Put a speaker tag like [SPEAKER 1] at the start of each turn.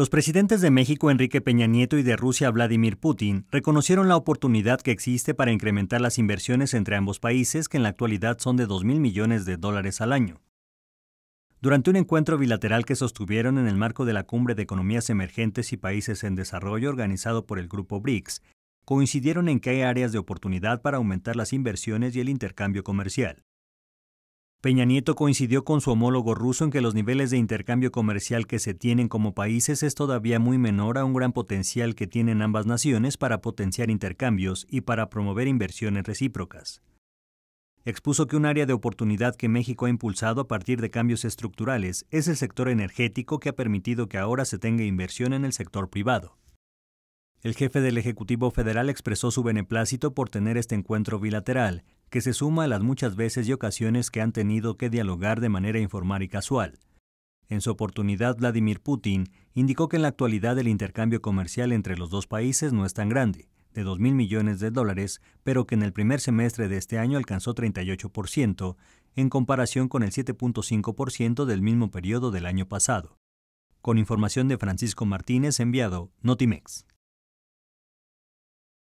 [SPEAKER 1] Los presidentes de México Enrique Peña Nieto y de Rusia Vladimir Putin reconocieron la oportunidad que existe para incrementar las inversiones entre ambos países, que en la actualidad son de 2.000 millones de dólares al año. Durante un encuentro bilateral que sostuvieron en el marco de la Cumbre de Economías Emergentes y Países en Desarrollo organizado por el Grupo BRICS, coincidieron en que hay áreas de oportunidad para aumentar las inversiones y el intercambio comercial. Peña Nieto coincidió con su homólogo ruso en que los niveles de intercambio comercial que se tienen como países es todavía muy menor a un gran potencial que tienen ambas naciones para potenciar intercambios y para promover inversiones recíprocas. Expuso que un área de oportunidad que México ha impulsado a partir de cambios estructurales es el sector energético que ha permitido que ahora se tenga inversión en el sector privado. El jefe del Ejecutivo Federal expresó su beneplácito por tener este encuentro bilateral, que se suma a las muchas veces y ocasiones que han tenido que dialogar de manera informal y casual. En su oportunidad, Vladimir Putin indicó que en la actualidad el intercambio comercial entre los dos países no es tan grande, de 2.000 millones de dólares, pero que en el primer semestre de este año alcanzó 38%, en comparación con el 7.5% del mismo periodo del año pasado. Con información de Francisco Martínez, enviado Notimex.